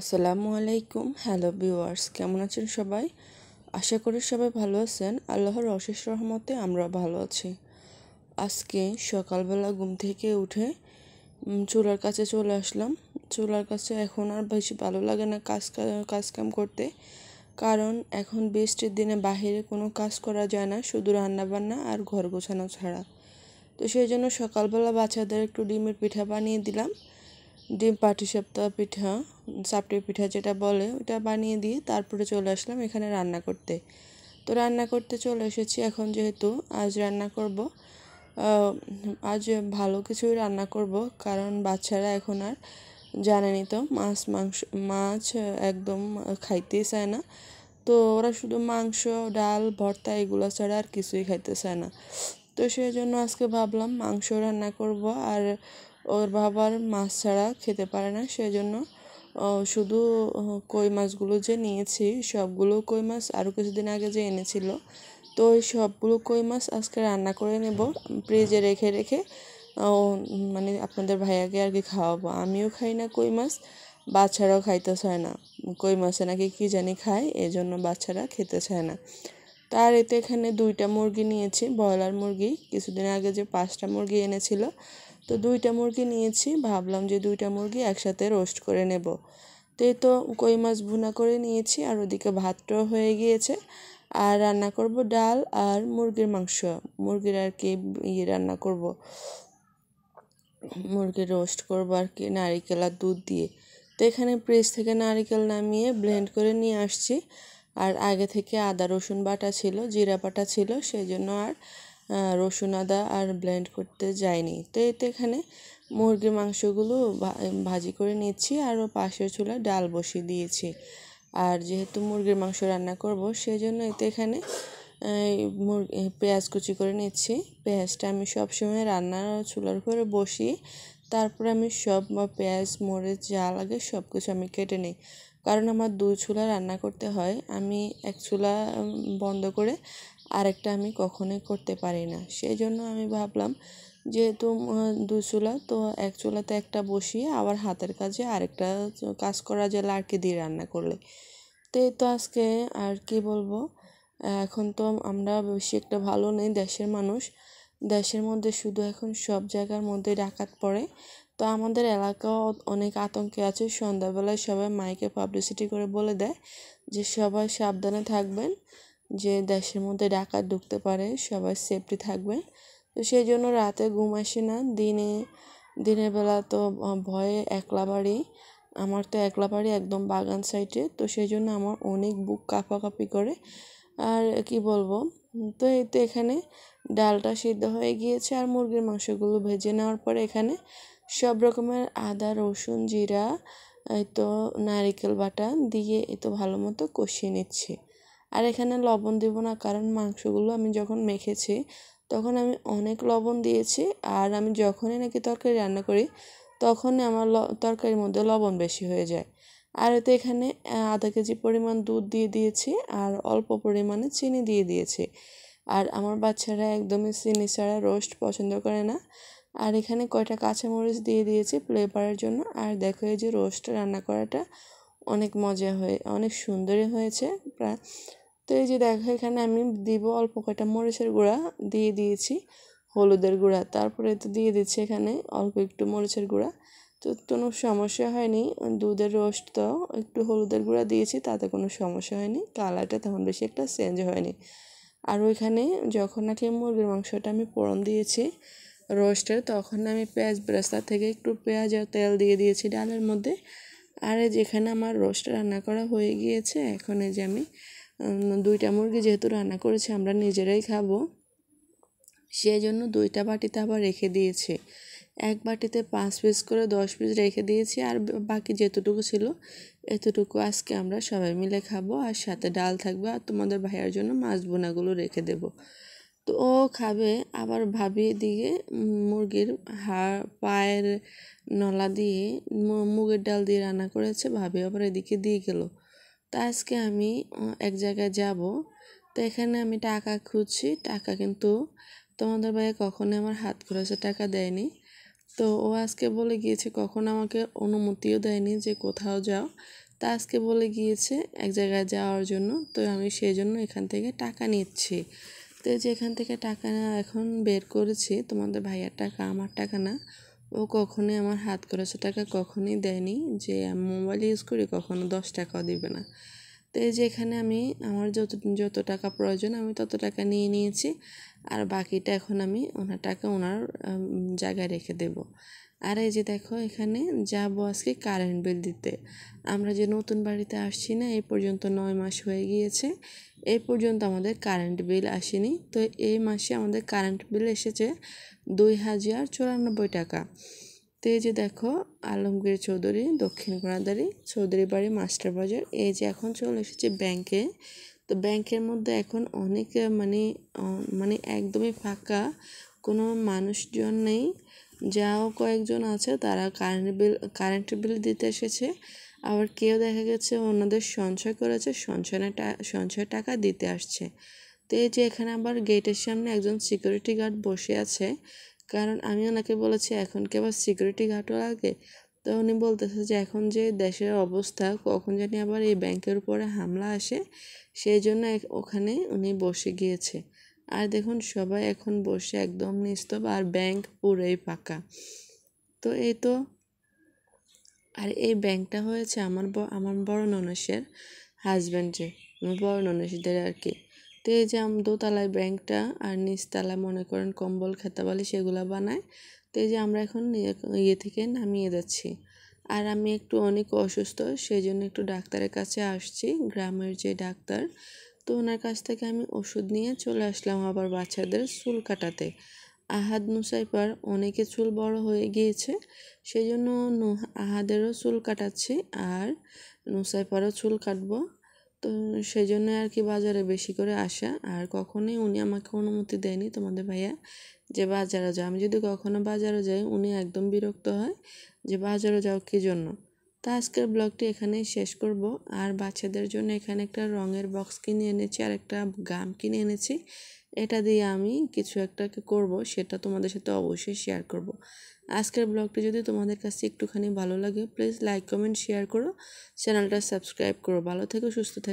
আসসালামু আলাইকুম hello viewers কেমন আছেন সবাই আশা করি সবাই ভালো আছেন আল্লাহর অশেষ রহমতে আমরা ভালো আছি আজকে সকালবেলা ঘুম থেকে উঠে চুলার কাছে চলে আসলাম চুলার কাছে এখন আর বেশি ভালো লাগে না কাজ কাজ কাম করতে কারণ এখন বৃষ্টির দিনে বাহিরে কোনো কাজ করা যায় না শুধু রান্নাবান্না আর ঘর গোছানো ছাড়া তো সেই জন্য সকালবেলা বাচ্চাদের একটু ডিমের পিঠা বানিয়ে দিলাম ডিম সপ্তাহ পিঠা চাপটি পিঠা যেটা বলে ওটা বানিয়ে দিয়ে তারপরে চলে আসলাম এখানে রান্না করতে তো রান্না করতে চলে এসেছি এখন যেহেতু আজ রান্না করব আজ ভালো কিছুই রান্না করব কারণ বাচ্চারা এখন আর জানেনি তো মাছ মাংস মাছ একদম খাইতেই চায় না তো ওরা শুধু মাংস ডাল ভর্তা এগুলো ছাড়া আর কিছুই খাইতে চায় না তো সেই জন্য আজকে ভাবলাম মাংস রান্না করব আর ওর বাবার মাছ ছাড়া খেতে পারে না সেই জন্য শুধু কই মাছগুলো যে নিয়েছি সবগুলো কই মাছ আরও কিছুদিন আগে যে এনেছিল তো ওই সবগুলো কই মাছ আজকে রান্না করে নেব ফ্রিজে রেখে রেখে মানে আপনাদের ভাইয়াকে আর কি খাওয়াবো আমিও খাই না কই মাছ বাচ্চারাও খাইতে চায় না কই মাছে নাকি কী জানি খায় এজন্য বাচ্চারা খেতে চায় না তার এতে এখানে দুইটা মুরগি নিয়েছি ব্রয়লার মুরগি কিছুদিন আগে যে পাঁচটা মুরগি এনেছিল তো দুইটা মুরগি নিয়েছি ভাবলাম যে দুইটা মুরগি একসাথে রোস্ট করে নেব তো এই তো কই মাছ ভুনা করে নিয়েছি আর ওদিকে ভাতটাও হয়ে গিয়েছে আর রান্না করব ডাল আর মুরগির মাংস মুরগির আর কি ইয়ে রান্না করব মুরগি রোস্ট করব আর কি নারিকেল আর দুধ দিয়ে তো এখানে প্রেস থেকে নারিকেল নামিয়ে ব্লেন্ড করে নিয়ে আসছি আর আগে থেকে আদা রসুন বাটা ছিল জিরা বাটা ছিল সেই জন্য আর রসুন আদা আর ব্লেন্ড করতে যাইনি তো এতে এখানে মুরগির মাংসগুলো ভাজি করে নিচ্ছি আরও পাশের চুলা ডাল বসিয়ে দিয়েছি আর যেহেতু মুরগির মাংস রান্না করব সেজন্য এতে এখানে মুরগি পেঁয়াজ কুচি করে নিচ্ছি পেঁয়াজটা আমি সবসময় রান্নার চুলার উপরে বসিয়ে তারপরে আমি সব পেঁয়াজ মরিচ যা লাগে সব কিছু আমি কেটে নিই কারণ আমার দু চুলা রান্না করতে হয় আমি এক চুলা বন্ধ করে আরেকটা আমি কখনোই করতে পারি না সেই জন্য আমি ভাবলাম যেহেতু দু চুলা তো এক চুলাতে একটা বসিয়ে আবার হাতের কাজে আরেকটা কাজ করা যায় লাড়কি দিয়ে রান্না করলে তো এই তো আজকে আর কি বলবো এখন তো আমরা বেশি একটা ভালো নেই দেশের মানুষ দেশের মধ্যে শুধু এখন সব জায়গার মধ্যে ডাকাত পড়ে তো আমাদের এলাকাও অনেক আতঙ্কে আছে সন্ধ্যাবেলায় সবাই মাইকে পাবলিসিটি করে বলে দেয় যে সবাই সাবধানে থাকবেন যে দেশের মধ্যে ডাকাত ঢুকতে পারে সবার সেফটি থাকবে তো সেই জন্য রাতে ঘুম আসে না দিনে দিনের বেলা তো ভয়ে একলা বাড়ি আমার তো একলা বাড়ি একদম বাগান সাইডে তো সেই জন্য আমার অনেক বুক কাঁপাকাঁপি করে আর কি বলবো তো এই তো এখানে ডালটা সিদ্ধ হয়ে গিয়েছে আর মুরগির মাংসগুলো ভেজে নেওয়ার পরে এখানে সব রকমের আদা রসুন জিরা তো নারিকেল বাটা দিয়ে এ তো ভালো মতো কষিয়ে নিচ্ছি আর এখানে লবণ দেবো না কারণ মাংসগুলো আমি যখন মেখেছি তখন আমি অনেক লবণ দিয়েছি আর আমি যখনই নাকি তরকারি রান্না করি তখনই আমার তরকারির মধ্যে লবণ বেশি হয়ে যায় আর এতে এখানে আধা কেজি পরিমাণ দুধ দিয়ে দিয়েছি আর অল্প পরিমাণে চিনি দিয়ে দিয়েছি আর আমার বাচ্চারা একদমই চিনি ছাড়া রোস্ট পছন্দ করে না আর এখানে কয়টা কাঁচামরিচ দিয়ে দিয়েছি ফ্লেভারের জন্য আর দেখো এই যে রোস্ট রান্না করাটা অনেক মজা হয়ে অনেক সুন্দরই হয়েছে প্রায় তো এই যে দেখো এখানে আমি দিব অল্প কয়টা মরিচের গুঁড়া দিয়ে দিয়েছি হলুদের গুঁড়া তারপরে তো দিয়ে দিচ্ছি এখানে অল্প একটু মরিচের গুঁড়া তো কোনো সমস্যা হয়নি দুধের রোস্ট তো একটু হলুদের গুঁড়া দিয়েছি তাতে কোনো সমস্যা হয়নি কালারটা তখন বেশি একটা চেঞ্জ হয়নি আর ওইখানে যখন নাকি মুরগির মাংসটা আমি পোড়ন দিয়েছি রোস্টের তখন আমি পেঁয়াজ ব্রাস্তা থেকে একটু পেঁয়াজ আর তেল দিয়ে দিয়েছি ডালের মধ্যে আর যেখানে আমার রোস্ট রান্না করা হয়ে গিয়েছে এখন এই যে আমি দুইটা মুরগি যেহেতু রান্না করেছে আমরা নিজেরাই খাবো সেই জন্য দুইটা বাটিতে আবার রেখে দিয়েছে এক বাটিতে পাঁচ পিস করে দশ পিস রেখে দিয়েছি আর বাকি যেতটুকু ছিল এতটুকু আজকে আমরা সবাই মিলে খাবো আর সাথে ডাল থাকবে আর তোমাদের ভাইয়ার জন্য মাছ বোনাগুলো রেখে দেব তো ও খাবে আবার ভাবিয়ে দিয়ে মুরগির হাড় পায়ের নলা দিয়ে মুগের ডাল দিয়ে রান্না করেছে ভাবিয়ে আবার এদিকে দিয়ে গেলো তো আজকে আমি এক জায়গায় যাব তো এখানে আমি টাকা খুঁজছি টাকা কিন্তু তোমাদের ভাই কখনো আমার হাত খরচে টাকা দেয়নি তো ও আজকে বলে গিয়েছে কখনো আমাকে অনুমতিও দেয়নি যে কোথাও যাও তা আজকে বলে গিয়েছে এক জায়গায় যাওয়ার জন্য তো আমি সেই জন্য এখান থেকে টাকা নিচ্ছি তো যে এখান থেকে টাকা এখন বের করেছি তোমাদের ভাইয়ার টাকা আমার টাকা না ও কখনোই আমার হাত খরচের টাকা কখনোই দেয়নি যে আমি মোবাইল ইউজ করি কখনো দশ টাকাও দিবে না তো এই যে এখানে আমি আমার যত যত টাকা প্রয়োজন আমি তত টাকা নিয়ে নিয়েছি আর বাকিটা এখন আমি ওনার টাকা ওনার জায়গায় রেখে দেব আর এই যে দেখো এখানে যাবো আজকে কারেন্ট বিল দিতে আমরা যে নতুন বাড়িতে আসছি না এই পর্যন্ত নয় মাস হয়ে গিয়েছে এই পর্যন্ত আমাদের কারেন্ট বিল আসেনি তো এই মাসে আমাদের কারেন্ট বিল এসেছে দুই হাজার চুরানব্বই টাকা তো এই যে দেখো আলমগীর চৌধুরী দক্ষিণ ঘোড়াদারি চৌধুরী বাড়ি মাস্টার বাজার এই যে এখন চলে এসেছে ব্যাংকে তো ব্যাংকের মধ্যে এখন অনেক মানে মানে একদমই ফাঁকা কোনো মানুষজন নেই যাও কয়েকজন আছে তারা কারেন্ট বিল কারেন্ট বিল দিতে এসেছে আবার কেউ দেখা গেছে ওনাদের সঞ্চয় করেছে সঞ্চয়ের সঞ্চয় টাকা দিতে আসছে তো এই যে এখানে আবার গেটের সামনে একজন সিকিউরিটি গার্ড বসে আছে কারণ আমি ওনাকে বলেছি এখন কি আবার সিকিউরিটি গার্ডও লাগে তো উনি বলতেছে যে এখন যে দেশের অবস্থা কখন জানি আবার এই ব্যাংকের উপরে হামলা আসে সেই জন্য ওখানে উনি বসে গিয়েছে আর দেখুন সবাই এখন বসে একদম নিস্তব আর ব্যাংক পুরোই ফাঁকা তো এই তো আর এই ব্যাংকটা হয়েছে আমার আমার বড় ননসের হাজব্যান্ডের আমার বড় ননসদের আর কি তো এই যে দোতলায় ব্যাংকটা আর নিচতলায় মনে করেন কম্বল খেতাবালি সেগুলো বানায় তো এই যে আমরা এখন ইয়ে, ইয়ে থেকে নামিয়ে যাচ্ছি আর আমি একটু অনেক অসুস্থ সেই জন্য একটু ডাক্তারের কাছে আসছি গ্রামের যে ডাক্তার তো ওনার কাছ থেকে আমি ওষুধ নিয়ে চলে আসলাম আবার বাচ্চাদের চুল কাটাতে আহাদ নুসাইপার অনেকে চুল বড় হয়ে গিয়েছে সেই জন্য আহাদেরও চুল কাটাচ্ছি আর নুসাইপারও চুল কাটবো তো সেই জন্য আর কি বাজারে বেশি করে আসা আর কখনোই উনি আমাকে অনুমতি দেয়নি তোমাদের ভাইয়া যে বাজারে যাও আমি যদি কখনো বাজারে যাই উনি একদম বিরক্ত হয় যে বাজারে যাও কী জন্য তা আজকের ব্লগটি এখানেই শেষ করব আর বাচ্চাদের জন্য এখানে একটা রঙের বক্স কিনে এনেছি আর একটা গাম কিনে এনেছি এটা দিয়ে আমি কিছু একটা করব সেটা তোমাদের সাথে অবশ্যই শেয়ার করব। আজকের ব্লগটি যদি তোমাদের কাছে একটুখানি ভালো লাগে প্লিজ লাইক কমেন্ট শেয়ার করো চ্যানেলটা সাবস্ক্রাইব করো ভালো থেকো সুস্থ থাকো